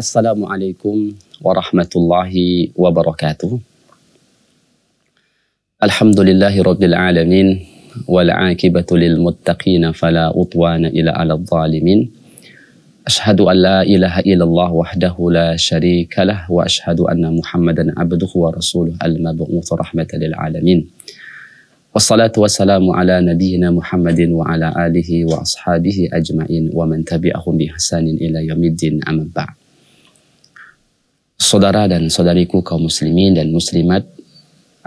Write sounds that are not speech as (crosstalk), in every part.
السلام عليكم ورحمة الله وبركاته الحمد لله رب العالمين والعاقبة للمتقين فلا أطوان إلى على الظالمين أشهد أن لا إله إلا الله وحده لا شريك له وأشهد أن محمدا عبده ورسوله المبعوث رحمة للعالمين والصلاة والسلام على نبينا محمد وعلى آله وأصحابه أجمعين ومن تبعهم بإحسان إلى يوم الدين أما بعد saudara dan saudariku kaum muslimin dan muslimat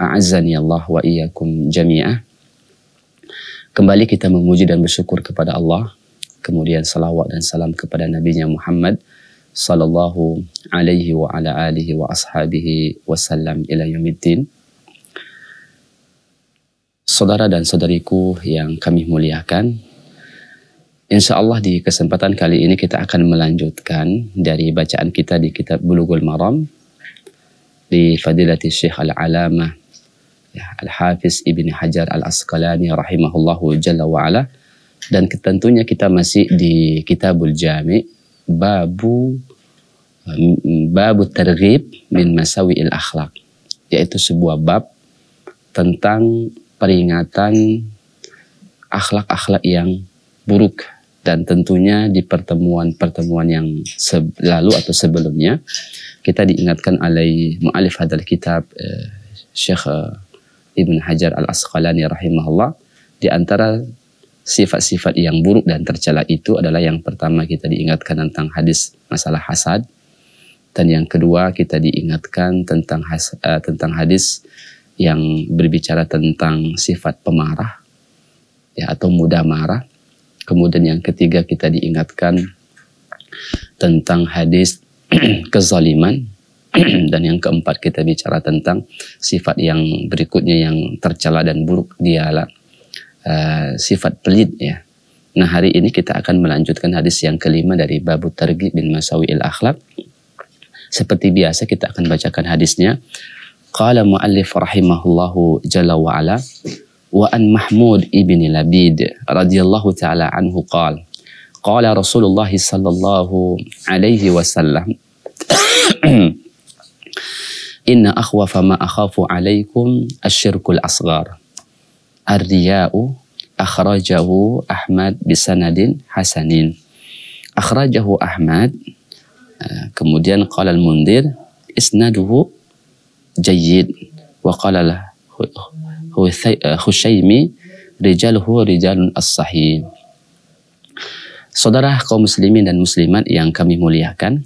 a'azzani Allah wa iyyakum jami'ah kembali kita memuji dan bersyukur kepada Allah kemudian salawat dan salam kepada Nabi Muhammad sallallahu alaihi wa ala alihi wa ashabihi wasallam ila yaumiddin saudara dan saudariku yang kami muliakan Insya Allah di kesempatan kali ini kita akan melanjutkan dari bacaan kita di kitab Bulughul Maram di Fadilati Syekh Al-Alamah ya, Al-Hafiz Ibn Hajar Al-Asqalani rahimahullahu jalla wa'ala dan tentunya kita masih di Kitabul Jami babu babu targhib min masawi'il akhlak yaitu sebuah bab tentang peringatan akhlak-akhlak yang buruk dan tentunya di pertemuan-pertemuan yang lalu atau sebelumnya kita diingatkan oleh mu'alif hadal kitab eh, Syekh eh, Ibn Hajar Al-Asqalani rahimahullah di antara sifat-sifat yang buruk dan tercela itu adalah yang pertama kita diingatkan tentang hadis masalah hasad dan yang kedua kita diingatkan tentang has, uh, tentang hadis yang berbicara tentang sifat pemarah ya atau mudah marah Kemudian yang ketiga kita diingatkan tentang hadis (clears throat) kezaliman (clears throat) dan yang keempat kita bicara tentang sifat yang berikutnya yang tercela dan buruk dialah uh, sifat pelit ya. Nah hari ini kita akan melanjutkan hadis yang kelima dari Babu Targib bin Masawi al akhlaq Seperti biasa kita akan bacakan hadisnya. Qala muallif rahimahullahu jalla wa'ala. وأن محمود ابن لبيد رضي الله تعالى عنه قال قال رسول الله صلى الله عليه وسلم (coughs) إن أخوف ما أخاف عليكم الشرك الأصغر الرياء أخرجه أحمد بسند حسن أخرجه أحمد kemudian آه، قال المنذر إسناده جيد وقال له Khushaymi eh, rijaluhu rijalun as-sahih. Saudara kaum muslimin dan muslimat yang kami muliakan,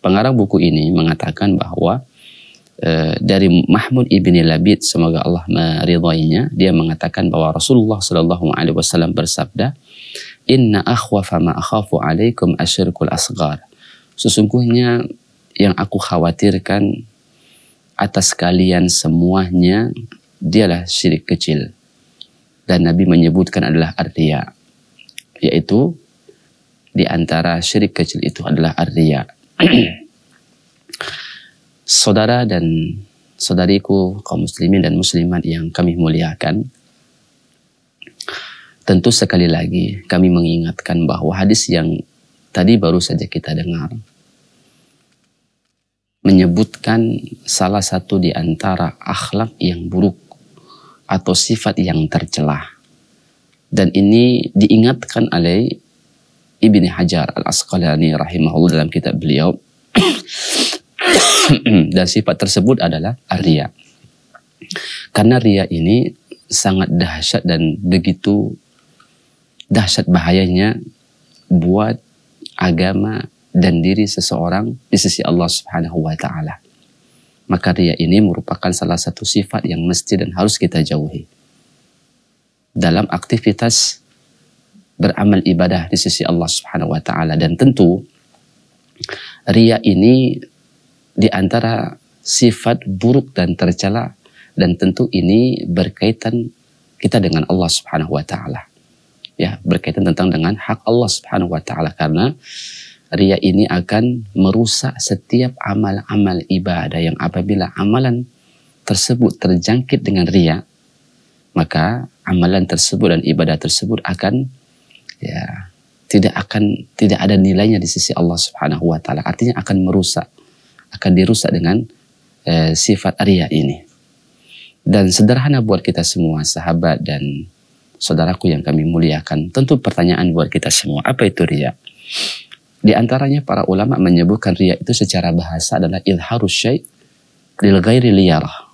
pengarang buku ini mengatakan bahwa e, dari Mahmud Ibn Labid semoga Allah meridainya dia mengatakan bahwa Rasulullah Shallallahu Alaihi Wasallam bersabda Inna akhwafa ma akhafu alaikum asyirkul asgar sesungguhnya yang aku khawatirkan atas kalian semuanya dialah syirik kecil. Dan Nabi menyebutkan adalah ardia. Yaitu di antara syirik kecil itu adalah ardia. (clears throat) Saudara dan saudariku kaum muslimin dan muslimat yang kami muliakan, tentu sekali lagi kami mengingatkan bahwa hadis yang tadi baru saja kita dengar menyebutkan salah satu di antara akhlak yang buruk atau sifat yang tercelah. Dan ini diingatkan oleh Ibni Hajar Al-Asqalani rahimahullah dalam kitab beliau. (coughs) Dan sifat tersebut adalah Arya. Karena ria ini sangat dahsyat dan begitu dahsyat bahayanya buat agama dan diri seseorang di sisi Allah Subhanahu wa taala. Maka ria ini merupakan salah satu sifat yang mesti dan harus kita jauhi. Dalam aktivitas beramal ibadah di sisi Allah Subhanahu wa taala dan tentu ria ini di antara sifat buruk dan tercela dan tentu ini berkaitan kita dengan Allah Subhanahu wa taala. Ya, berkaitan tentang dengan hak Allah Subhanahu wa taala karena ria ini akan merusak setiap amal-amal ibadah yang apabila amalan tersebut terjangkit dengan ria, maka amalan tersebut dan ibadah tersebut akan ya tidak akan tidak ada nilainya di sisi Allah Subhanahu wa taala. Artinya akan merusak, akan dirusak dengan eh, sifat ria ini. Dan sederhana buat kita semua sahabat dan saudaraku yang kami muliakan. Tentu pertanyaan buat kita semua, apa itu ria? Di antaranya para ulama menyebutkan ria itu secara bahasa adalah ilharus syai' lil ghairi liyarah.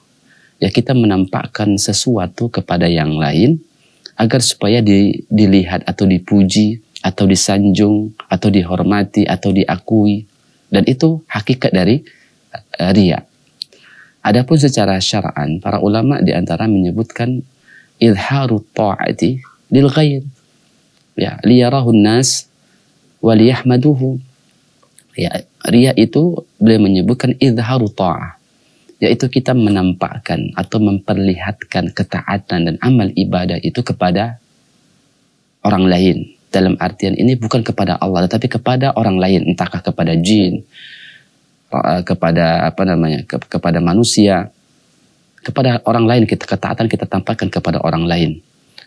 Ya kita menampakkan sesuatu kepada yang lain agar supaya di, dilihat atau dipuji atau disanjung atau dihormati atau diakui dan itu hakikat dari uh, eh, ria. Adapun secara syara'an para ulama di antara menyebutkan ilharu ta'ati lil ghair. Ya, liyarahun nas waliyahmaduhu ya ria itu boleh menyebutkan izharu ta'ah yaitu kita menampakkan atau memperlihatkan ketaatan dan amal ibadah itu kepada orang lain dalam artian ini bukan kepada Allah tetapi kepada orang lain entahkah kepada jin eh, kepada apa namanya ke, kepada manusia kepada orang lain kita ketaatan kita tampakkan kepada orang lain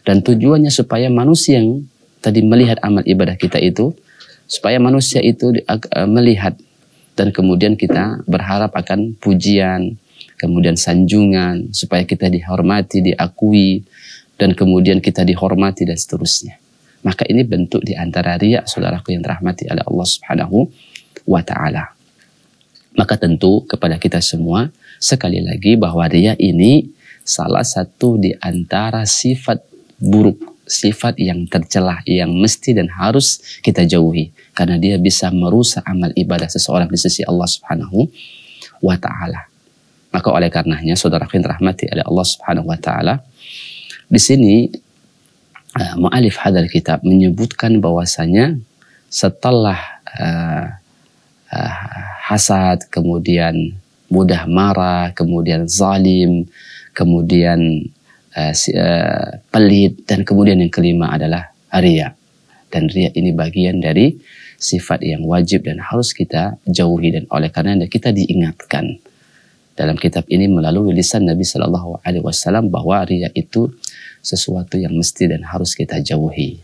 dan tujuannya supaya manusia yang tadi melihat amal ibadah kita itu supaya manusia itu eh, melihat dan kemudian kita berharap akan pujian, kemudian sanjungan supaya kita dihormati, diakui dan kemudian kita dihormati dan seterusnya. Maka ini bentuk di antara riya saudaraku yang dirahmati oleh Allah Subhanahu wa taala. Maka tentu kepada kita semua sekali lagi bahwa riya ini salah satu di antara sifat buruk sifat yang tercelah yang mesti dan harus kita jauhi karena dia bisa merusak amal ibadah seseorang di sisi Allah Subhanahu wa taala. Maka oleh karenanya saudara yang rahmati oleh Allah Subhanahu wa taala di sini uh, mualif hadal kitab menyebutkan bahwasanya setelah uh, uh, hasad kemudian mudah marah kemudian zalim kemudian uh, pelit dan kemudian yang kelima adalah ria. Dan ria ini bagian dari sifat yang wajib dan harus kita jauhi dan oleh karena kita diingatkan dalam kitab ini melalui lisan Nabi Shallallahu Alaihi Wasallam bahwa ria itu sesuatu yang mesti dan harus kita jauhi.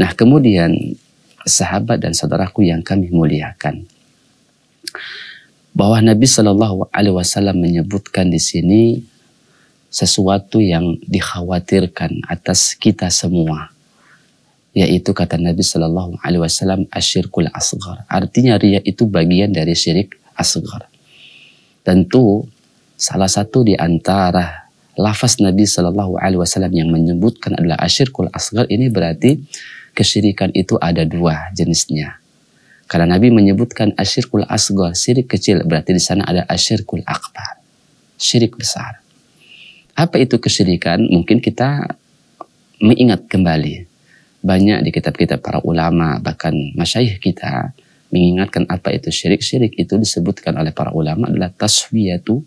Nah kemudian sahabat dan saudaraku yang kami muliakan bahwa Nabi Shallallahu Alaihi Wasallam menyebutkan di sini sesuatu yang dikhawatirkan atas kita semua yaitu kata Nabi Shallallahu Alaihi Wasallam asyirkul asgar artinya ria itu bagian dari syirik asgar tentu salah satu di antara lafaz Nabi Shallallahu Alaihi Wasallam yang menyebutkan adalah asyirkul asgar ini berarti kesyirikan itu ada dua jenisnya karena Nabi menyebutkan asyirkul asgar syirik kecil berarti di sana ada asyirkul akbar syirik besar apa itu kesyirikan? Mungkin kita mengingat kembali. Banyak di kitab-kitab para ulama, bahkan masyaih kita, mengingatkan apa itu syirik. Syirik itu disebutkan oleh para ulama adalah taswiyatu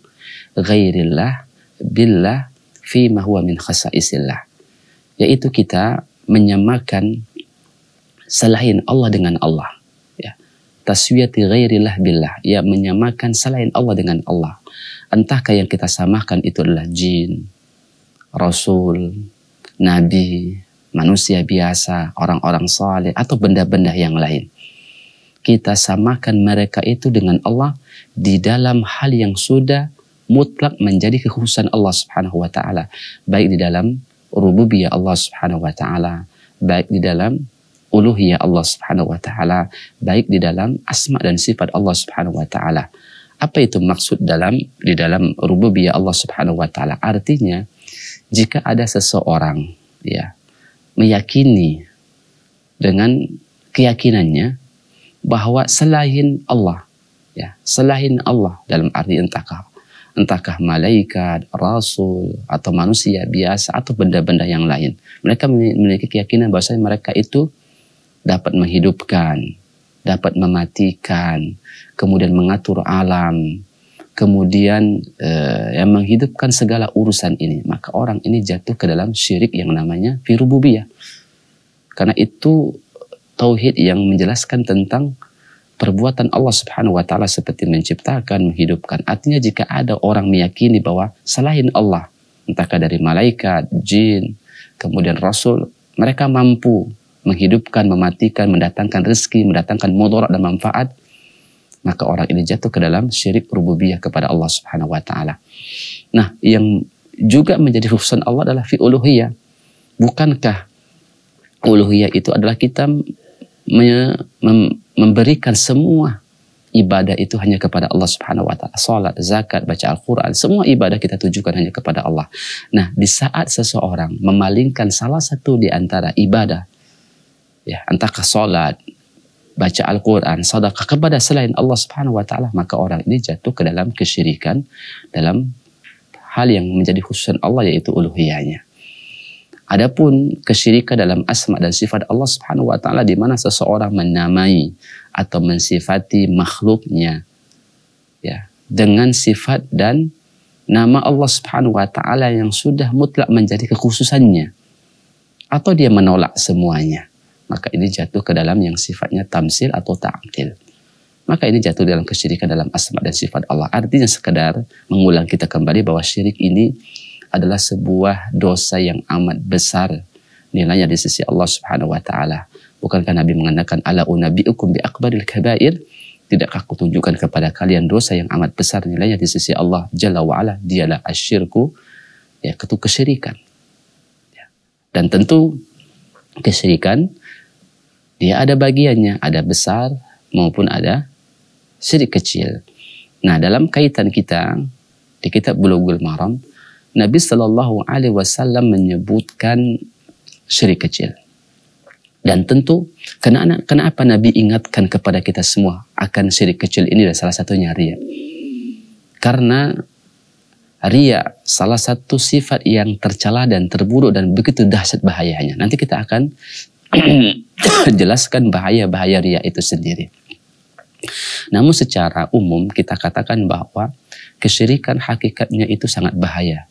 ghairillah billah fi mahuwa min khasaisillah. Yaitu kita menyamakan selain Allah dengan Allah. Ya. ghairillah billah. Ya, menyamakan selain Allah dengan Allah. Entahkah yang kita samakan itu adalah jin, rasul, nabi, manusia biasa, orang-orang saleh atau benda-benda yang lain. Kita samakan mereka itu dengan Allah di dalam hal yang sudah mutlak menjadi kekhususan Allah Subhanahu wa taala, baik di dalam rububiyah Allah Subhanahu wa taala, baik di dalam uluhiyah Allah Subhanahu wa taala, baik di dalam asma dan sifat Allah Subhanahu wa taala. Apa itu maksud dalam di dalam rububiyah Allah Subhanahu wa taala? Artinya jika ada seseorang ya meyakini dengan keyakinannya bahwa selain Allah ya selain Allah dalam arti entahkah entahkah malaikat, rasul, atau manusia biasa, atau benda-benda yang lain. Mereka memiliki keyakinan bahwa mereka itu dapat menghidupkan, dapat mematikan, kemudian mengatur alam, kemudian eh, yang menghidupkan segala urusan ini, maka orang ini jatuh ke dalam syirik yang namanya firububiyah. Karena itu tauhid yang menjelaskan tentang perbuatan Allah Subhanahu wa taala seperti menciptakan, menghidupkan. Artinya jika ada orang meyakini bahwa selain Allah, entahkah dari malaikat, jin, kemudian rasul, mereka mampu menghidupkan, mematikan, mendatangkan rezeki, mendatangkan mudarat dan manfaat, maka orang ini jatuh ke dalam syirik rububiyah kepada Allah Subhanahu wa taala. Nah, yang juga menjadi husn Allah adalah fi uluhiyah. Bukankah uluhiyah itu adalah kita memberikan semua ibadah itu hanya kepada Allah Subhanahu wa taala. Salat, zakat, baca Al-Qur'an, semua ibadah kita tujukan hanya kepada Allah. Nah, di saat seseorang memalingkan salah satu di antara ibadah ya entahkah salat baca Al-Quran, sedekah kepada selain Allah Subhanahu wa taala, maka orang ini jatuh ke dalam kesyirikan dalam hal yang menjadi khususan Allah yaitu uluhiyahnya. Adapun kesyirikan dalam asma dan sifat Allah Subhanahu wa taala di mana seseorang menamai atau mensifati makhluknya ya dengan sifat dan nama Allah Subhanahu wa taala yang sudah mutlak menjadi kekhususannya atau dia menolak semuanya maka ini jatuh ke dalam yang sifatnya tamsil atau ta'til. Maka ini jatuh dalam kesyirikan dalam asma dan sifat Allah. Artinya sekedar mengulang kita kembali bahwa syirik ini adalah sebuah dosa yang amat besar nilainya di sisi Allah Subhanahu wa taala. Bukankah Nabi mengatakan ala unabiukum bi akbaril kabair? Tidakkah kutunjukkan kepada kalian dosa yang amat besar nilainya di sisi Allah Jalla wa'ala, dialah asyirku, ya, ketu kesyirikan. Dan tentu kesyirikan dia ada bagiannya, ada besar maupun ada sedikit kecil. Nah, dalam kaitan kita di kitab Bulughul Maram, Nabi Shallallahu Alaihi Wasallam menyebutkan syirik kecil. Dan tentu kenapa kenapa Nabi ingatkan kepada kita semua akan syirik kecil ini adalah salah satunya ria. Karena ria salah satu sifat yang tercela dan terburuk dan begitu dahsyat bahayanya. Nanti kita akan (clears throat) jelaskan bahaya-bahaya ria itu sendiri. Namun secara umum kita katakan bahwa kesyirikan hakikatnya itu sangat bahaya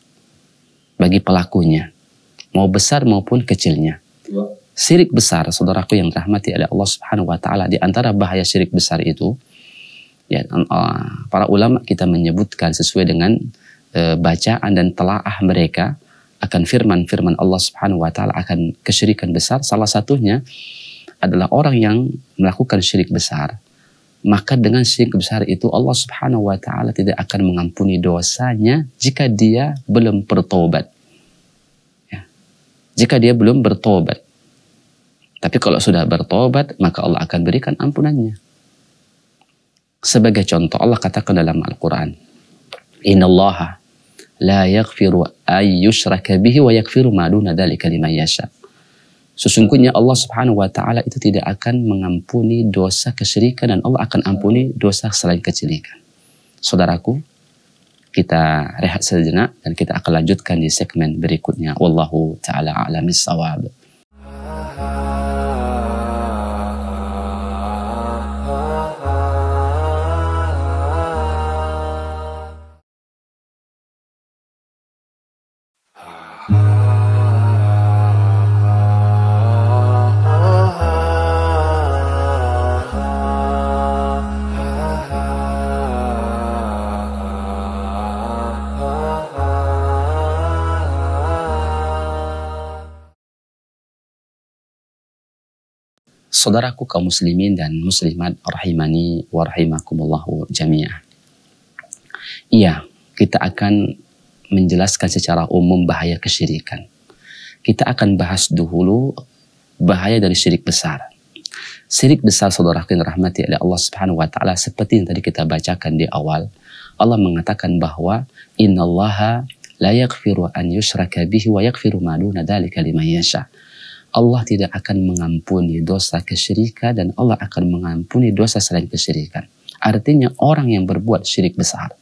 bagi pelakunya, mau besar maupun kecilnya. Sirik besar, saudaraku yang rahmati oleh Allah Subhanahu wa taala, di antara bahaya syirik besar itu ya eh, para ulama kita menyebutkan sesuai dengan e, bacaan dan telaah mereka akan firman-firman Allah Subhanahu wa taala akan kesyirikan besar. Salah satunya adalah orang yang melakukan syirik besar. Maka dengan syirik besar itu Allah Subhanahu wa taala tidak akan mengampuni dosanya jika dia belum bertobat. Ya. Jika dia belum bertobat. Tapi kalau sudah bertobat, maka Allah akan berikan ampunannya. Sebagai contoh Allah katakan dalam Al-Qur'an, "Innallaha la yaghfiru ayyushraka bihi wa yaghfiru ma duna dzalika liman yasha. Sesungguhnya Allah Subhanahu wa taala itu tidak akan mengampuni dosa kesyirikan dan Allah akan ampuni dosa selain kesyirikan. Saudaraku, kita rehat sejenak dan kita akan lanjutkan di segmen berikutnya. Wallahu taala alamis sawab. saudaraku kaum muslimin dan muslimat rahimani wa rahimakumullahu jami'ah. Iya, kita akan menjelaskan secara umum bahaya kesyirikan. Kita akan bahas dulu bahaya dari syirik besar. Syirik besar saudaraku yang rahmati oleh Allah Subhanahu wa taala seperti yang tadi kita bacakan di awal, Allah mengatakan bahwa innallaha la yaghfiru an yushraka bihi wa yaghfiru ma duna dzalika liman yasha' Allah tidak akan mengampuni dosa kesyirikan dan Allah akan mengampuni dosa selain kesyirikan. Artinya orang yang berbuat syirik besar,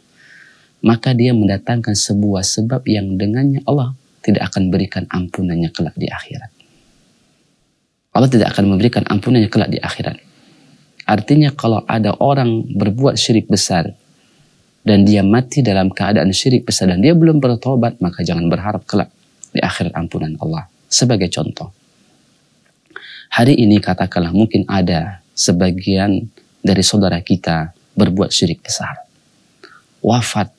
maka dia mendatangkan sebuah sebab yang dengannya Allah tidak akan berikan ampunannya kelak di akhirat. Allah tidak akan memberikan ampunannya kelak di akhirat. Artinya kalau ada orang berbuat syirik besar dan dia mati dalam keadaan syirik besar dan dia belum bertobat, maka jangan berharap kelak di akhirat ampunan Allah. Sebagai contoh, Hari ini katakanlah mungkin ada sebagian dari saudara kita berbuat syirik besar. Wafat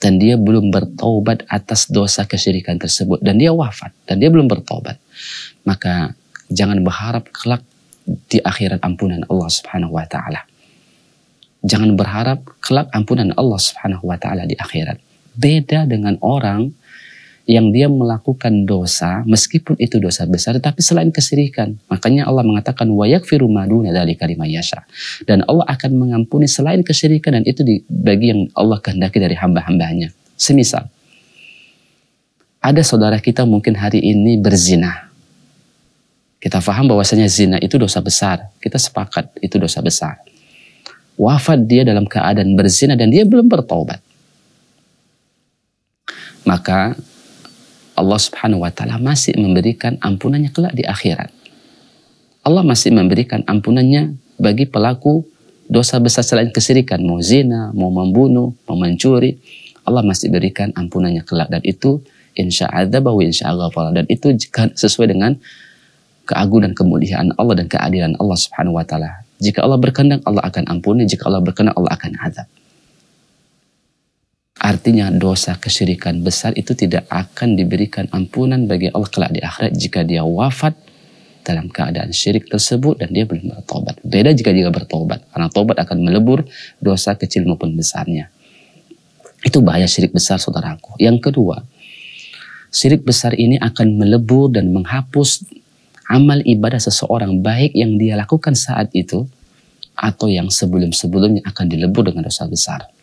dan dia belum bertobat atas dosa kesyirikan tersebut dan dia wafat dan dia belum bertobat. Maka jangan berharap kelak di akhirat ampunan Allah Subhanahu wa taala. Jangan berharap kelak ampunan Allah Subhanahu wa taala di akhirat. Beda dengan orang yang dia melakukan dosa meskipun itu dosa besar tetapi selain kesirikan makanya Allah mengatakan wayak firumadu dari kalimah yasa dan Allah akan mengampuni selain kesirikan dan itu bagi yang Allah kehendaki dari hamba-hambanya semisal ada saudara kita mungkin hari ini berzina kita faham bahwasanya zina itu dosa besar kita sepakat itu dosa besar wafat dia dalam keadaan berzina dan dia belum bertobat, maka Allah Subhanahu wa taala masih memberikan ampunannya kelak di akhirat. Allah masih memberikan ampunannya bagi pelaku dosa besar selain kesirikan, mau zina, mau membunuh, mau mencuri, Allah masih berikan ampunannya kelak dan itu insya Allah wa insya dan itu sesuai dengan keagungan kemuliaan Allah dan keadilan Allah Subhanahu wa taala. Jika Allah berkehendak Allah akan ampuni, jika Allah berkehendak Allah akan azab. Artinya dosa kesyirikan besar itu tidak akan diberikan ampunan bagi Allah kelak di akhirat jika dia wafat dalam keadaan syirik tersebut dan dia belum bertobat. Beda jika dia bertobat karena tobat akan melebur dosa kecil maupun besarnya. Itu bahaya syirik besar saudaraku. Yang kedua, syirik besar ini akan melebur dan menghapus amal ibadah seseorang baik yang dia lakukan saat itu atau yang sebelum-sebelumnya akan dilebur dengan dosa besar.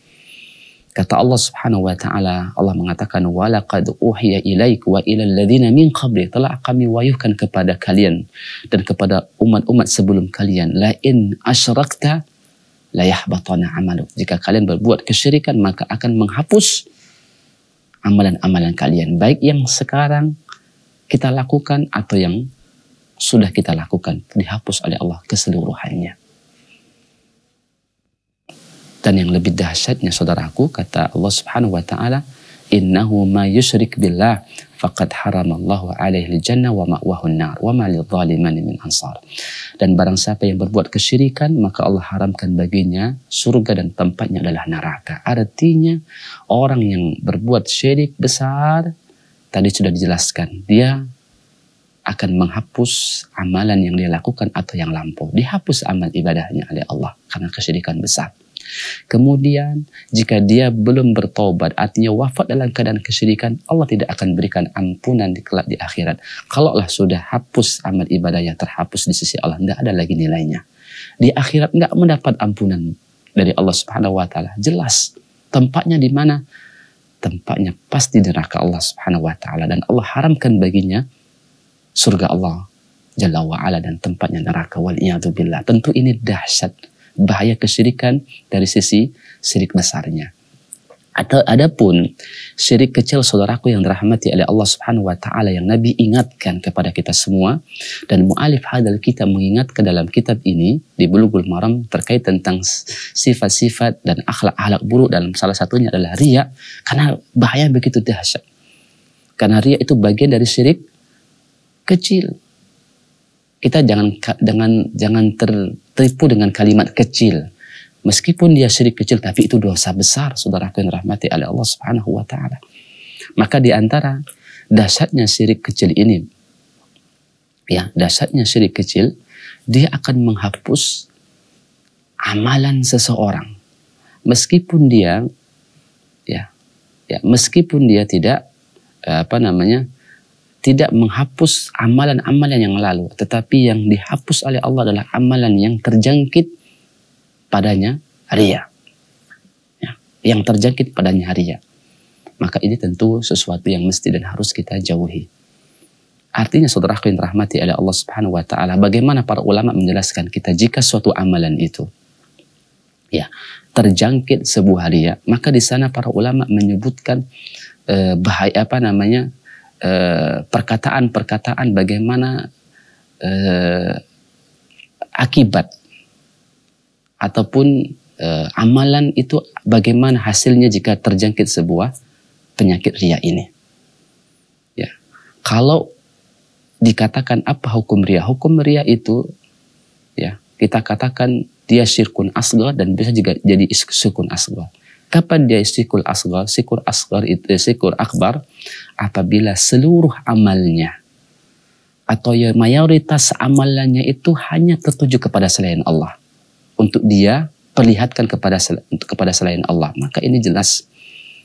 Kata Allah Subhanahu wa taala, Allah mengatakan وَلَقَدْ uhiya إِلَيْكُ وَإِلَى الَّذِينَ مِنْ min telah kami wayuhkan kepada kalian dan kepada umat-umat sebelum kalian لَإِنْ أَشْرَكْتَ asyrakta عَمَلُ Jika kalian berbuat kesyirikan maka akan menghapus amalan-amalan kalian baik yang sekarang kita lakukan atau yang sudah kita lakukan dihapus oleh Allah keseluruhannya. Dan yang lebih dahsyatnya saudaraku kata Allah Subhanahu wa taala, "Innahu ma yusyrik billah faqad haramallahu alaihi jannah wa ma'wahu nar wa ma lidh-dhalimin min ansar." Dan barang siapa yang berbuat kesyirikan, maka Allah haramkan baginya surga dan tempatnya adalah neraka. Artinya orang yang berbuat syirik besar tadi sudah dijelaskan, dia akan menghapus amalan yang dia lakukan atau yang lampau. Dihapus amal ibadahnya oleh Allah karena kesyirikan besar. Kemudian jika dia belum bertobat, artinya wafat dalam keadaan kesyirikan, Allah tidak akan berikan ampunan di kelak di akhirat. Kalaulah sudah hapus amal ibadahnya terhapus di sisi Allah, tidak ada lagi nilainya. Di akhirat nggak mendapat ampunan dari Allah Subhanahu wa taala. Jelas tempatnya di mana? Tempatnya pasti di neraka Allah Subhanahu wa taala dan Allah haramkan baginya surga Allah Jalla wa'ala dan tempatnya neraka wal billah. Tentu ini dahsyat bahaya kesyirikan dari sisi syirik besarnya. Atau adapun syirik kecil saudaraku yang dirahmati oleh Allah Subhanahu wa taala yang Nabi ingatkan kepada kita semua dan mualif hadal kita mengingat ke dalam kitab ini di Bulughul Maram terkait tentang sifat-sifat dan akhlak-akhlak buruk dalam salah satunya adalah riya karena bahaya begitu dahsyat. Karena riya itu bagian dari syirik kecil kita jangan jangan jangan tertipu dengan kalimat kecil. Meskipun dia syirik kecil tapi itu dosa besar saudaraku yang rahmati oleh Allah Subhanahu wa taala. Maka di antara dahsyatnya syirik kecil ini ya, dahsyatnya syirik kecil dia akan menghapus amalan seseorang meskipun dia ya ya meskipun dia tidak eh, apa namanya tidak menghapus amalan-amalan yang lalu, tetapi yang dihapus oleh Allah adalah amalan yang terjangkit padanya ria. Ya, yang terjangkit padanya ria. Maka ini tentu sesuatu yang mesti dan harus kita jauhi. Artinya Saudara yang rahmati oleh Allah Subhanahu wa taala, bagaimana para ulama menjelaskan kita jika suatu amalan itu ya terjangkit sebuah ria, maka di sana para ulama menyebutkan eh, bahaya apa namanya Eh, perkataan-perkataan uh, bagaimana uh, akibat ataupun uh, amalan itu bagaimana hasilnya jika terjangkit sebuah penyakit ria ini. Ya. Kalau dikatakan apa hukum ria? Hukum ria itu ya, kita katakan dia syirkun asgar dan bisa juga jadi syirkun asgar. Kapan dia sirkul asgar? Sirkul asgar itu sirkul akbar apabila seluruh amalnya atau ya mayoritas amalannya itu hanya tertuju kepada selain Allah. Untuk dia perlihatkan kepada kepada selain Allah, maka ini jelas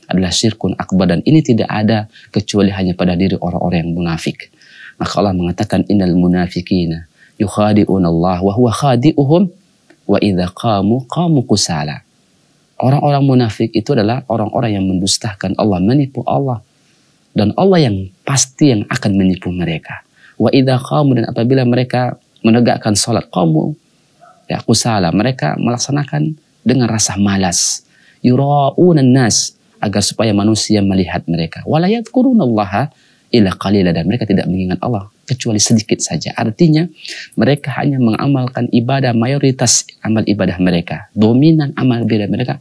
adalah syirkun akbar dan ini tidak ada kecuali hanya pada diri orang-orang yang munafik. Maka Allah mengatakan innal munafikina yukhadi'un Allah wa huwa khadi'uhum wa idza qamu qamu kusala. Orang-orang munafik itu adalah orang-orang yang mendustakan Allah, menipu Allah dan Allah yang pasti yang akan menipu mereka. Wa idha kamu dan apabila mereka menegakkan sholat kamu, ya aku salah. mereka melaksanakan dengan rasa malas yura'una nas agar supaya manusia melihat mereka wala Allah ila qalila dan mereka tidak mengingat Allah kecuali sedikit saja. Artinya mereka hanya mengamalkan ibadah mayoritas amal ibadah mereka. Dominan amal ibadah mereka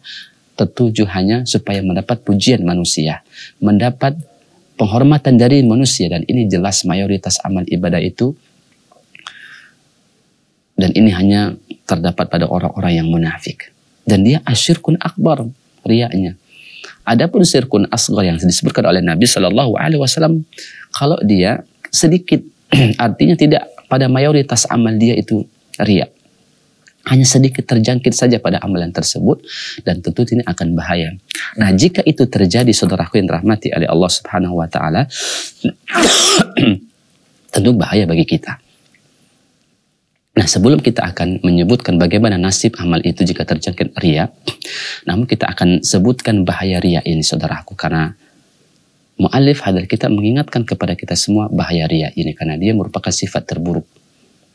tertuju hanya supaya mendapat pujian manusia, mendapat penghormatan dari manusia dan ini jelas mayoritas amal ibadah itu dan ini hanya terdapat pada orang-orang yang munafik dan dia asyirkun akbar riaknya adapun sirkun asgar yang disebutkan oleh Nabi Shallallahu alaihi wasallam kalau dia sedikit (clears throat) artinya tidak pada mayoritas amal dia itu riak hanya sedikit terjangkit saja pada amalan tersebut dan tentu ini akan bahaya. Nah, jika itu terjadi saudaraku yang dirahmati oleh Allah Subhanahu wa taala (clears throat) tentu bahaya bagi kita. Nah, sebelum kita akan menyebutkan bagaimana nasib amal itu jika terjangkit ria, (clears throat) namun kita akan sebutkan bahaya ria ini saudaraku karena mu'alif hadal kita mengingatkan kepada kita semua bahaya ria ini karena dia merupakan sifat terburuk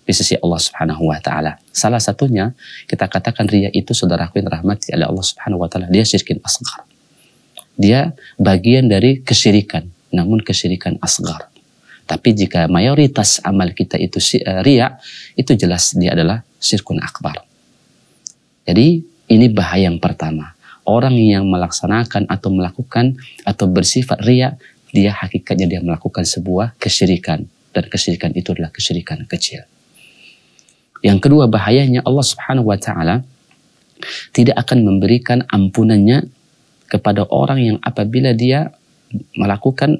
di sisi Allah Subhanahu wa taala. Salah satunya kita katakan ria itu saudaraku yang rahmati oleh Allah Subhanahu wa taala, dia syirkin asghar. Dia bagian dari kesyirikan, namun kesyirikan asghar. Tapi jika mayoritas amal kita itu eh, ria, itu jelas dia adalah syirkun akbar. Jadi ini bahaya yang pertama. Orang yang melaksanakan atau melakukan atau bersifat ria, dia hakikatnya dia melakukan sebuah kesyirikan. Dan kesyirikan itu adalah kesyirikan kecil. Yang kedua bahayanya Allah Subhanahu wa taala tidak akan memberikan ampunannya kepada orang yang apabila dia melakukan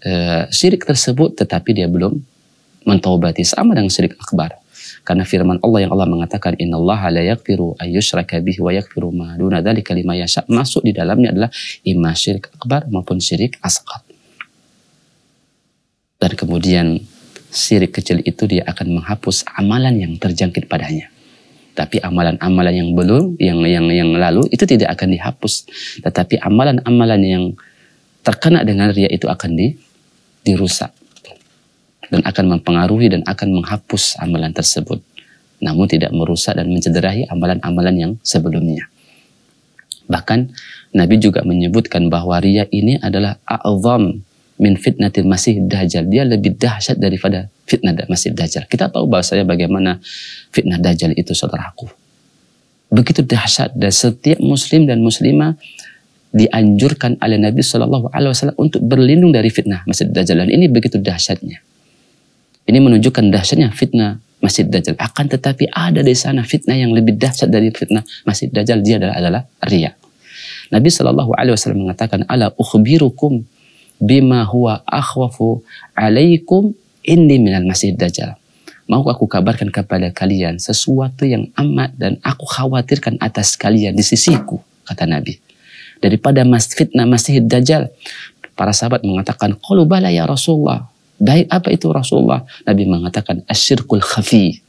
e, syirik tersebut tetapi dia belum mentaubati sama dengan syirik akbar. Karena firman Allah yang Allah mengatakan innallaha la yaghfiru ayyushraka bihi wa yaghfiru ma duna dzalika liman yasha. Masuk di dalamnya adalah imma syirik akbar maupun syirik asghar. Dan kemudian sirik kecil itu dia akan menghapus amalan yang terjangkit padanya. Tapi amalan-amalan yang belum, yang yang yang lalu itu tidak akan dihapus. Tetapi amalan-amalan yang terkena dengan ria itu akan di, dirusak dan akan mempengaruhi dan akan menghapus amalan tersebut. Namun tidak merusak dan mencederai amalan-amalan yang sebelumnya. Bahkan Nabi juga menyebutkan bahwa ria ini adalah a'zam min fitnatil masih dajjal. Dia lebih dahsyat daripada fitnah masih dajjal. Kita tahu bahwasanya bagaimana fitnah dajjal itu saudaraku. Begitu dahsyat dan setiap muslim dan muslimah dianjurkan oleh Nabi saw untuk berlindung dari fitnah masih dajjal. Dan ini begitu dahsyatnya. Ini menunjukkan dahsyatnya fitnah masih Dajjal. Akan tetapi ada di sana fitnah yang lebih dahsyat dari fitnah masih Dajjal dia adalah, adalah riya. Nabi Shallallahu Alaihi Wasallam mengatakan, "Ala ukhbirukum bima huwa akhwafu alaikum inni minal masjid dajjal. Mau aku kabarkan kepada kalian sesuatu yang amat dan aku khawatirkan atas kalian di sisiku, kata Nabi. Daripada mas fitnah masjid dajjal, para sahabat mengatakan, Qalu bala ya Rasulullah. Baik apa itu Rasulullah? Nabi mengatakan, asyirkul khafi.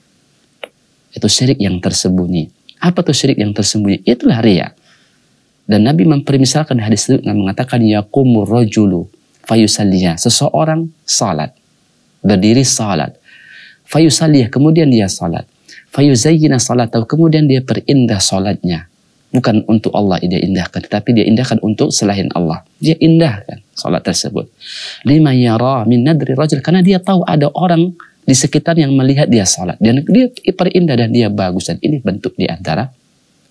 Itu syirik yang tersembunyi. Apa tuh syirik yang tersembunyi? Itulah riak. Dan Nabi mempermisalkan hadis itu dengan mengatakan, Yakumur rajulu fayusalliha. Seseorang salat. Berdiri salat. Fayusalliha. Kemudian dia salat. Fayuzayyina salatahu. Kemudian dia perindah salatnya. Bukan untuk Allah dia indahkan. Tetapi dia indahkan untuk selain Allah. Dia indahkan salat tersebut. Lima yara min nadri rajul. Karena dia tahu ada orang di sekitar yang melihat dia salat. Dan dia perindah dan dia bagus. Dan ini bentuk di antara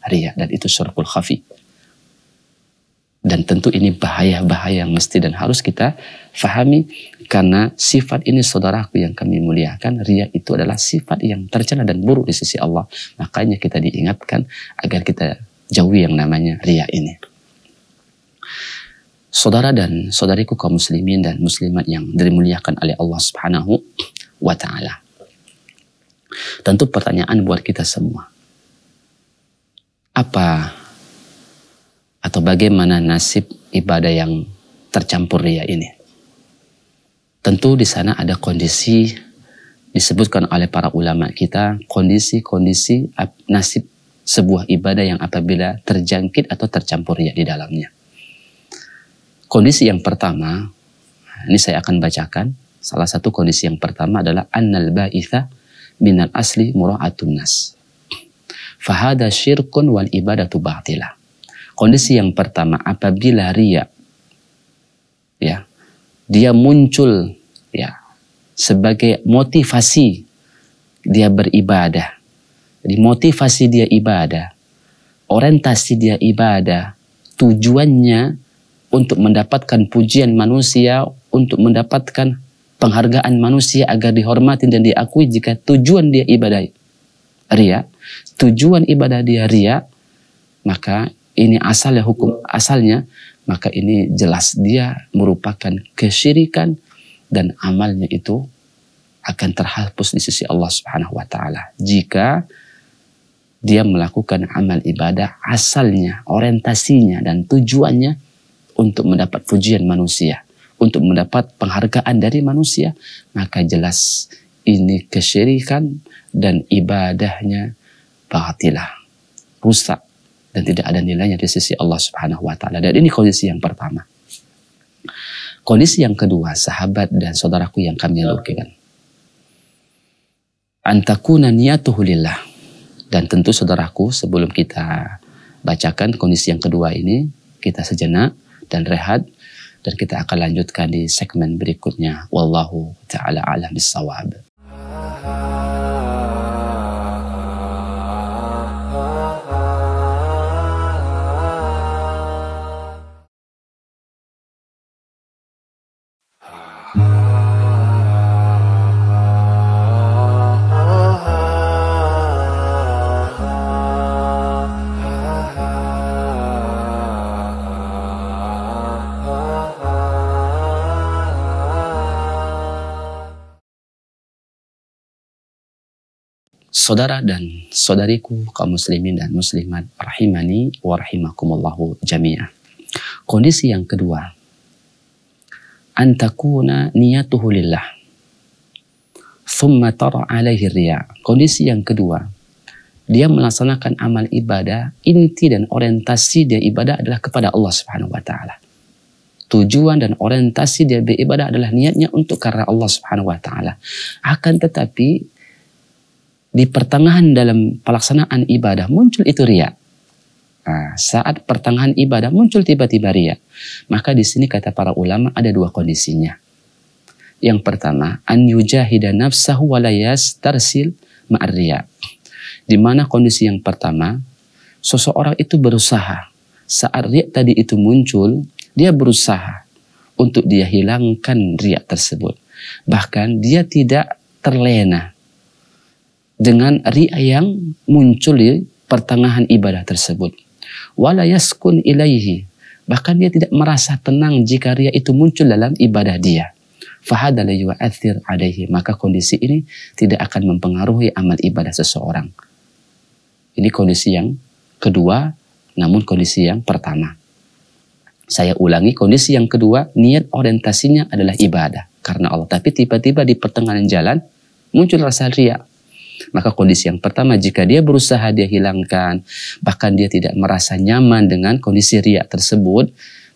riya Dan itu syirkul khafi. Dan tentu ini bahaya-bahaya yang mesti dan harus kita fahami karena sifat ini saudaraku yang kami muliakan, ria itu adalah sifat yang tercela dan buruk di sisi Allah. Makanya kita diingatkan agar kita jauhi yang namanya ria ini. Saudara dan saudariku kaum muslimin dan muslimat yang dimuliakan oleh Allah Subhanahu wa taala. Tentu pertanyaan buat kita semua. Apa atau bagaimana nasib ibadah yang tercampur ria ini. Tentu di sana ada kondisi disebutkan oleh para ulama kita kondisi-kondisi nasib sebuah ibadah yang apabila terjangkit atau tercampur ria di dalamnya. Kondisi yang pertama, ini saya akan bacakan. Salah satu kondisi yang pertama adalah annal ba'itha minal asli mura'atun nas. Fahada syirkun wal ibadatu batilah Kondisi yang pertama, apabila ria ya, dia muncul ya sebagai motivasi dia beribadah. Jadi motivasi dia ibadah, orientasi dia ibadah, tujuannya untuk mendapatkan pujian manusia, untuk mendapatkan penghargaan manusia agar dihormati dan diakui jika tujuan dia ibadah ria, tujuan ibadah dia ria, maka ini asalnya hukum asalnya maka ini jelas dia merupakan kesyirikan dan amalnya itu akan terhapus di sisi Allah Subhanahu wa taala jika dia melakukan amal ibadah asalnya, orientasinya dan tujuannya untuk mendapat pujian manusia, untuk mendapat penghargaan dari manusia, maka jelas ini kesyirikan dan ibadahnya batilah, rusak dan tidak ada nilainya di sisi Allah Subhanahu wa taala. Dan ini kondisi yang pertama. Kondisi yang kedua, sahabat dan saudaraku yang kami ya. lakukan. Antakuna niyatuhu lillah. Dan tentu saudaraku sebelum kita bacakan kondisi yang kedua ini, kita sejenak dan rehat dan kita akan lanjutkan di segmen berikutnya. Wallahu taala alam bisawab. saudara dan saudariku kaum muslimin dan muslimat rahimani warahimakumullahu jami'ah. Kondisi yang kedua, antakuna niyatuhu lillah thumma tara alaihi riya. Kondisi yang kedua, dia melaksanakan amal ibadah, inti dan orientasi dia ibadah adalah kepada Allah Subhanahu wa taala. Tujuan dan orientasi dia beribadah adalah niatnya untuk karena Allah Subhanahu wa taala. Akan tetapi di pertengahan dalam pelaksanaan ibadah muncul itu riak. Nah, saat pertengahan ibadah muncul tiba-tiba riak, Maka di sini kata para ulama ada dua kondisinya. Yang pertama, an yujahida nafsahu walayas tarsil ma'riya. Di mana kondisi yang pertama, seseorang itu berusaha. Saat riak tadi itu muncul, dia berusaha untuk dia hilangkan riak tersebut. Bahkan dia tidak terlena dengan ria yang muncul di pertengahan ibadah tersebut. Walayaskun ilaihi. Bahkan dia tidak merasa tenang jika ria itu muncul dalam ibadah dia. alaihi. Maka kondisi ini tidak akan mempengaruhi amal ibadah seseorang. Ini kondisi yang kedua, namun kondisi yang pertama. Saya ulangi kondisi yang kedua, niat orientasinya adalah ibadah karena Allah. Tapi tiba-tiba di pertengahan jalan muncul rasa ria. Maka kondisi yang pertama jika dia berusaha dia hilangkan, bahkan dia tidak merasa nyaman dengan kondisi riak tersebut,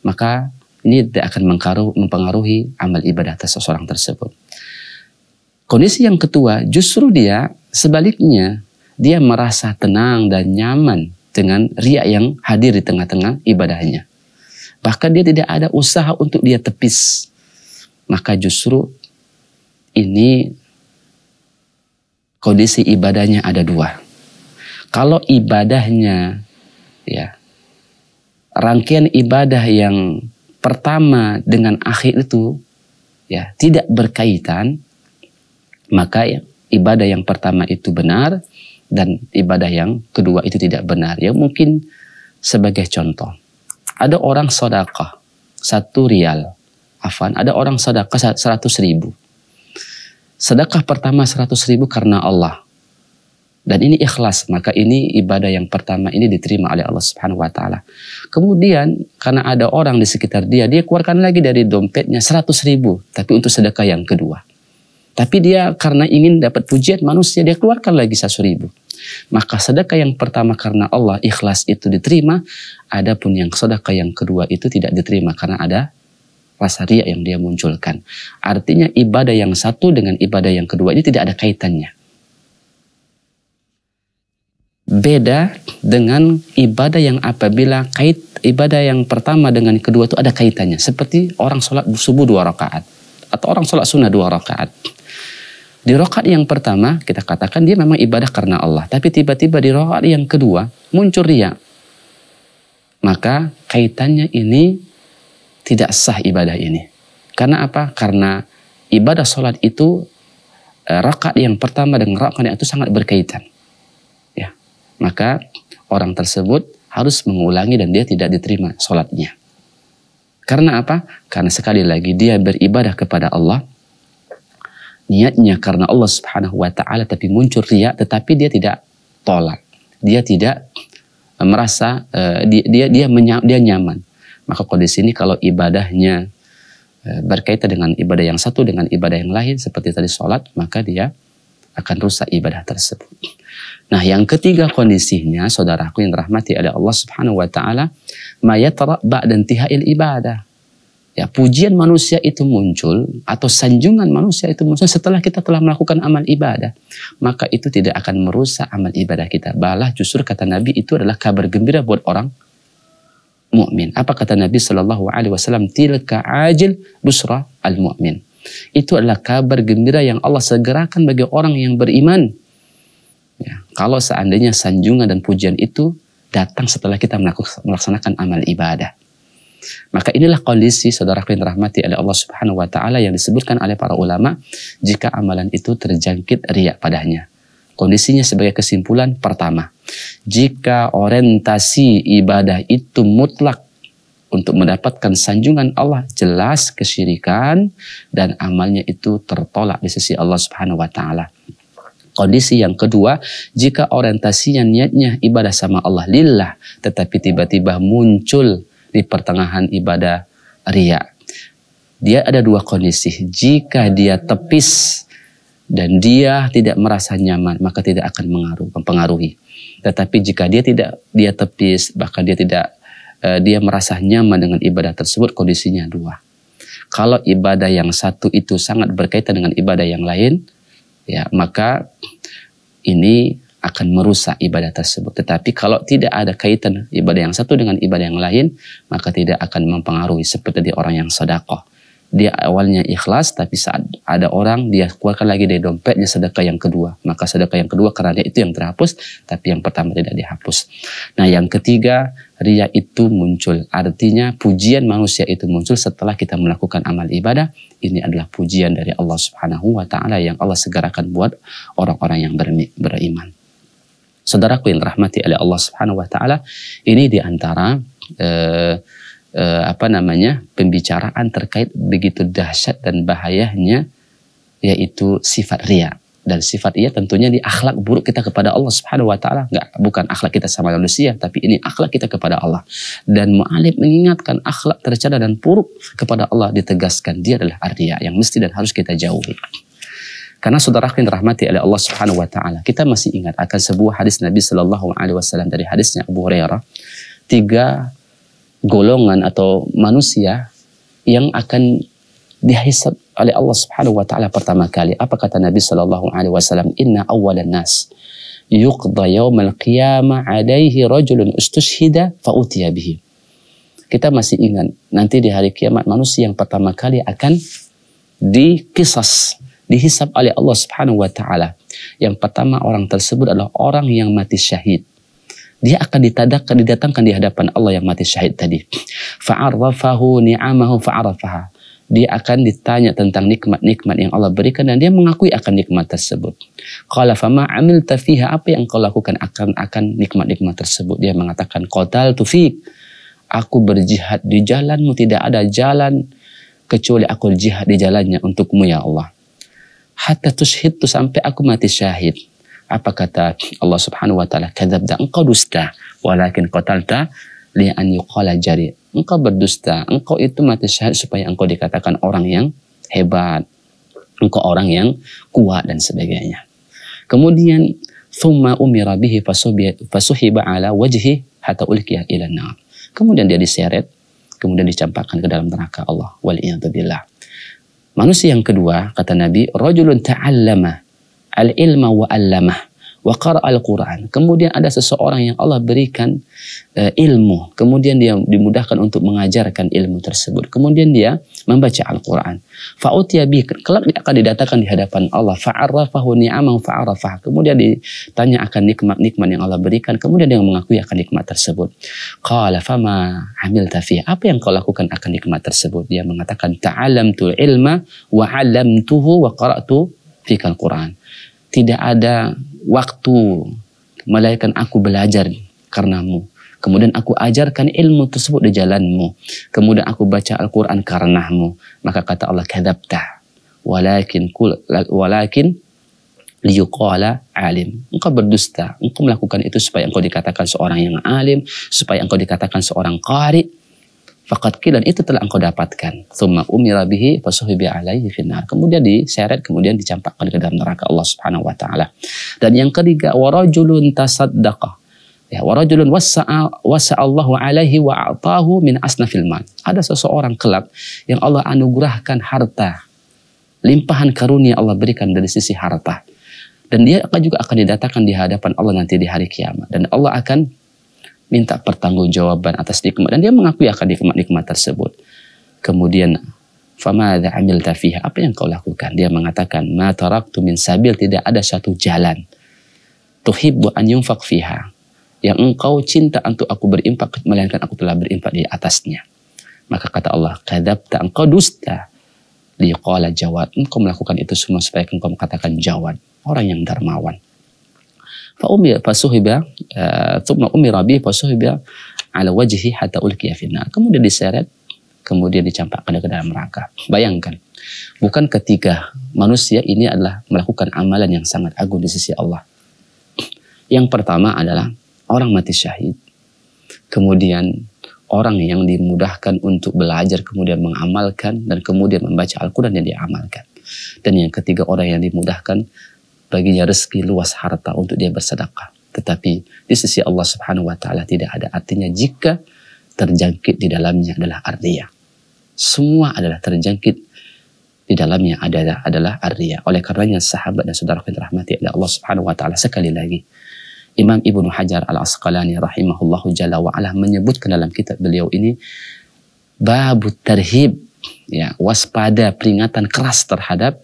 maka ini tidak akan mempengaruhi amal ibadah seseorang tersebut. Kondisi yang kedua, justru dia sebaliknya dia merasa tenang dan nyaman dengan riak yang hadir di tengah-tengah ibadahnya. Bahkan dia tidak ada usaha untuk dia tepis. Maka justru ini kondisi ibadahnya ada dua. Kalau ibadahnya ya rangkaian ibadah yang pertama dengan akhir itu ya tidak berkaitan maka ya, ibadah yang pertama itu benar dan ibadah yang kedua itu tidak benar ya mungkin sebagai contoh ada orang sodakah satu rial afan ada orang sodakah seratus ribu Sedekah pertama 100 ribu karena Allah. Dan ini ikhlas, maka ini ibadah yang pertama ini diterima oleh Allah Subhanahu wa taala. Kemudian karena ada orang di sekitar dia, dia keluarkan lagi dari dompetnya 100 ribu, tapi untuk sedekah yang kedua. Tapi dia karena ingin dapat pujian manusia, dia keluarkan lagi satu ribu. Maka sedekah yang pertama karena Allah ikhlas itu diterima, adapun yang sedekah yang kedua itu tidak diterima karena ada rasa riak yang dia munculkan. Artinya ibadah yang satu dengan ibadah yang kedua ini tidak ada kaitannya. Beda dengan ibadah yang apabila kait ibadah yang pertama dengan kedua itu ada kaitannya. Seperti orang sholat subuh dua rakaat atau orang sholat sunnah dua rakaat. Di rokat yang pertama kita katakan dia memang ibadah karena Allah. Tapi tiba-tiba di rokat yang kedua muncul riak. Maka kaitannya ini tidak sah ibadah ini. Karena apa? Karena ibadah sholat itu eh, rakaat yang pertama dengan rakaat yang itu sangat berkaitan. Ya. Maka orang tersebut harus mengulangi dan dia tidak diterima sholatnya. Karena apa? Karena sekali lagi dia beribadah kepada Allah. Niatnya karena Allah subhanahu wa ta'ala tapi muncul riak tetapi dia tidak tolak. Dia tidak eh, merasa eh, dia dia dia, dia nyaman. Maka kondisi ini kalau ibadahnya eh, berkaitan dengan ibadah yang satu dengan ibadah yang lain seperti tadi sholat maka dia akan rusak ibadah tersebut. Nah yang ketiga kondisinya saudaraku yang rahmati oleh Allah subhanahu wa ta'ala rabbak dan tihail ibadah. Ya, pujian manusia itu muncul atau sanjungan manusia itu muncul setelah kita telah melakukan amal ibadah. Maka itu tidak akan merusak amal ibadah kita. Balah justru kata Nabi itu adalah kabar gembira buat orang mukmin. Apa kata Nabi Shallallahu Alaihi Wasallam? Tilka ajil busra al mukmin. Itu adalah kabar gembira yang Allah segerakan bagi orang yang beriman. Ya, kalau seandainya sanjungan dan pujian itu datang setelah kita melaksanakan amal ibadah. Maka inilah kondisi saudara yang rahmati oleh Allah Subhanahu wa taala yang disebutkan oleh para ulama jika amalan itu terjangkit riak padanya. Kondisinya sebagai kesimpulan pertama, jika orientasi ibadah itu mutlak untuk mendapatkan sanjungan Allah jelas kesyirikan dan amalnya itu tertolak di sisi Allah Subhanahu wa taala. Kondisi yang kedua, jika orientasinya niatnya ibadah sama Allah lillah tetapi tiba-tiba muncul di pertengahan ibadah riya. Dia ada dua kondisi. Jika dia tepis dan dia tidak merasa nyaman, maka tidak akan mempengaruhi. Tetapi jika dia tidak dia tepis, bahkan dia tidak eh, dia merasa nyaman dengan ibadah tersebut, kondisinya dua. Kalau ibadah yang satu itu sangat berkaitan dengan ibadah yang lain, ya maka ini akan merusak ibadah tersebut. Tetapi kalau tidak ada kaitan ibadah yang satu dengan ibadah yang lain, maka tidak akan mempengaruhi seperti orang yang sedekah dia awalnya ikhlas tapi saat ada orang dia keluarkan lagi dari dompetnya sedekah yang kedua maka sedekah yang kedua karena dia itu yang terhapus tapi yang pertama tidak dihapus nah yang ketiga ria itu muncul artinya pujian manusia itu muncul setelah kita melakukan amal ibadah ini adalah pujian dari Allah Subhanahu wa taala yang Allah segerakan buat orang-orang yang beriman saudaraku yang rahmati oleh Allah Subhanahu wa taala ini diantara. antara eh, eh, apa namanya pembicaraan terkait begitu dahsyat dan bahayanya yaitu sifat ria dan sifat ia tentunya di akhlak buruk kita kepada Allah Subhanahu wa taala enggak bukan akhlak kita sama manusia tapi ini akhlak kita kepada Allah dan mualif mengingatkan akhlak tercela dan buruk kepada Allah ditegaskan dia adalah arya yang mesti dan harus kita jauhi karena saudara yang dirahmati oleh Allah Subhanahu wa taala kita masih ingat akan sebuah hadis Nabi Shallallahu alaihi wasallam dari hadisnya Abu Hurairah tiga golongan atau manusia yang akan dihisab oleh Allah Subhanahu wa taala pertama kali. Apa kata Nabi sallallahu alaihi wasallam? Inna awwalan nas yuqda yaumal qiyamah alaihi rajulun ustushhida fa utiya bihi. Kita masih ingat nanti di hari kiamat manusia yang pertama kali akan dikisas, dihisab oleh Allah Subhanahu wa taala. Yang pertama orang tersebut adalah orang yang mati syahid dia akan ditadakkan didatangkan di hadapan Allah yang mati syahid tadi. Fa'arrafahu ni'amahu fa'arrafaha. Dia akan ditanya tentang nikmat-nikmat yang Allah berikan dan dia mengakui akan nikmat tersebut. Qala fama amilta fiha apa yang kau lakukan akan akan nikmat-nikmat tersebut? Dia mengatakan qatal tufik. Aku berjihad di jalanmu tidak ada jalan kecuali aku jihad di jalannya untukmu ya Allah. Hatta tushhidtu sampai aku mati syahid apa kata Allah Subhanahu wa taala? Kadzabta, engkau dusta, walakin qatalta li an yuqala jari. Engkau berdusta, engkau itu mati syahid supaya engkau dikatakan orang yang hebat, engkau orang yang kuat dan sebagainya. Kemudian thumma umira bihi fasuhiba ala wajhi hatta ulqiya ila nar. Kemudian dia diseret, kemudian dicampakkan ke dalam neraka Allah. Wal Manusia yang kedua kata Nabi, rajulun ta'allama al-ilma wa allamah wa al Quran. Kemudian ada seseorang yang Allah berikan uh, ilmu, kemudian dia dimudahkan untuk mengajarkan ilmu tersebut. Kemudian dia membaca Al-Quran. Fa'utiya bi kelak dia akan didatangkan di hadapan Allah. Fa'arrafahu ni'aman fa'arrafah. Kemudian ditanya akan nikmat-nikmat yang Allah berikan, kemudian dia mengakui akan nikmat tersebut. Qala fama hamil fi Apa yang kau lakukan akan nikmat tersebut? Dia mengatakan ta'alamtu ilma wa 'allamtuhu wa qara'tu fikal Quran tidak ada waktu melainkan aku belajar karenamu. Kemudian aku ajarkan ilmu tersebut di jalanmu. Kemudian aku baca Al-Quran karenamu. Maka kata Allah, Kedabta. Walakin, kul, walakin liyuqala alim. Engkau berdusta. Engkau melakukan itu supaya engkau dikatakan seorang yang alim. Supaya engkau dikatakan seorang qari. Fakat dan itu telah engkau dapatkan. Thumma umira bihi fasuhibi alaihi finnar. Kemudian diseret, kemudian dicampakkan ke dalam neraka Allah subhanahu wa ta'ala. Dan yang ketiga, warajulun tasaddaqah. Ya, warajulun wasa'a Allahu alaihi wa'atahu min asnafil mal. Ada seseorang kelak yang Allah anugerahkan harta. Limpahan karunia Allah berikan dari sisi harta. Dan dia juga akan didatangkan di hadapan Allah nanti di hari kiamat. Dan Allah akan minta pertanggungjawaban atas nikmat dan dia mengakui akan nikmat-nikmat tersebut. Kemudian famadza amilta fiha? Apa yang kau lakukan? Dia mengatakan, "Ma taraktu min sabil tidak ada satu jalan. Tuhibbu an yunfaq fiha." Yang engkau cinta untuk aku berimpak melainkan aku telah berimpak di atasnya. Maka kata Allah, "Kadzabta engkau dusta." Liqala jawad. Engkau melakukan itu semua supaya engkau mengatakan jawad, orang yang dermawan. فأمر فسحب ثم أمر به فسحب ala hatta ulqiya finnar. Kemudian diseret, kemudian dicampakkan ke dalam neraka. Bayangkan, bukan ketika manusia ini adalah melakukan amalan yang sangat agung di sisi Allah. Yang pertama adalah orang mati syahid. Kemudian orang yang dimudahkan untuk belajar, kemudian mengamalkan, dan kemudian membaca Al-Quran yang diamalkan. Dan yang ketiga orang yang dimudahkan baginya rezeki luas harta untuk dia bersedekah. Tetapi di sisi Allah Subhanahu wa taala tidak ada artinya jika terjangkit di dalamnya adalah ardia. Semua adalah terjangkit di dalamnya adalah adalah ardia. Oleh karenanya sahabat dan saudara yang dirahmati oleh Allah Subhanahu wa taala sekali lagi Imam Ibnu Hajar Al-Asqalani rahimahullahu jalla wa ala menyebutkan dalam kitab beliau ini babu terhib ya waspada peringatan keras terhadap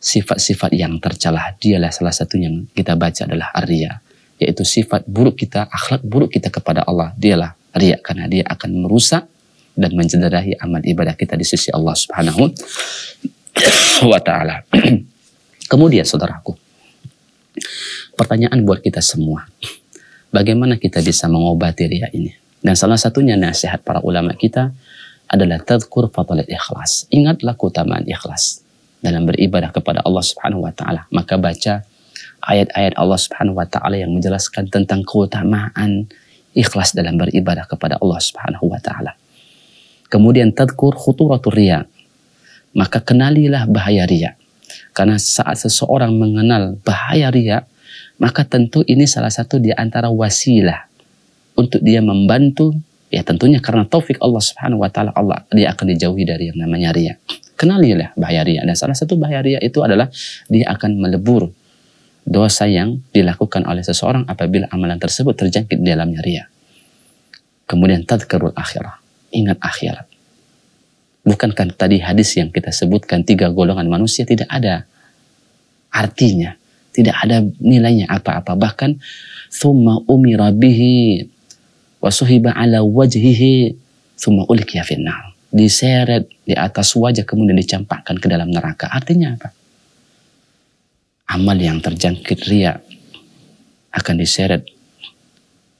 sifat-sifat yang tercelah. Dialah salah satunya yang kita baca adalah arya yaitu sifat buruk kita, akhlak buruk kita kepada Allah. Dialah arya karena dia akan merusak dan mencederai amal ibadah kita di sisi Allah Subhanahu wa taala. (clears throat) Kemudian saudaraku, pertanyaan buat kita semua. Bagaimana kita bisa mengobati ria ini? Dan salah satunya nasihat para ulama kita adalah tadkur fadalat ikhlas. Ingatlah keutamaan ikhlas dalam beribadah kepada Allah Subhanahu wa taala. Maka baca ayat-ayat Allah Subhanahu wa taala yang menjelaskan tentang keutamaan ikhlas dalam beribadah kepada Allah Subhanahu wa taala. Kemudian tadkur khuturatul riya. Maka kenalilah bahaya riya. Karena saat seseorang mengenal bahaya riya, maka tentu ini salah satu di antara wasilah untuk dia membantu ya tentunya karena taufik Allah Subhanahu wa taala Allah dia akan dijauhi dari yang namanya riya kenalilah bahaya riya. Dan salah satu bahaya riya itu adalah dia akan melebur dosa yang dilakukan oleh seseorang apabila amalan tersebut terjangkit di dalamnya riya. Kemudian tadkarul akhirah. Ingat akhirat. Bukankah tadi hadis yang kita sebutkan tiga golongan manusia tidak ada artinya, tidak ada nilainya apa-apa. Bahkan thumma umi bihi wa suhiba ala wajhihi thumma ulkiya diseret di atas wajah kemudian dicampakkan ke dalam neraka. Artinya apa? Amal yang terjangkit ria akan diseret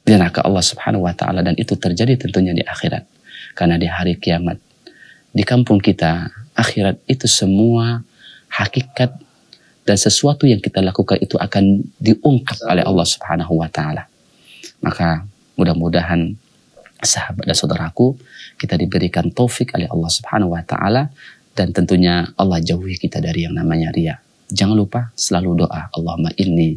di neraka Allah Subhanahu wa taala dan itu terjadi tentunya di akhirat. Karena di hari kiamat di kampung kita akhirat itu semua hakikat dan sesuatu yang kita lakukan itu akan diungkap oleh Allah Subhanahu wa taala. Maka mudah-mudahan sahabat dan saudaraku kita diberikan taufik oleh Allah Subhanahu wa taala dan tentunya Allah jauhi kita dari yang namanya ria. Jangan lupa selalu doa, Allahumma inni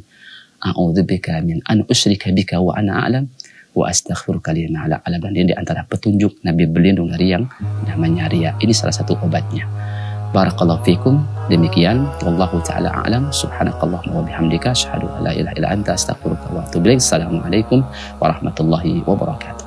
a'udzubika min an usyrika bika wa ana a'lam wa astaghfiruka lima ala alam dan ini di antara petunjuk Nabi berlindung dari yang namanya ria. Ini salah satu obatnya. Barakallahu fikum. Demikian wallahu taala a'lam. Subhanakallahumma wa bihamdika asyhadu an la ilaha illa anta astaghfiruka wa atubu ilaik. Assalamualaikum warahmatullahi wabarakatuh.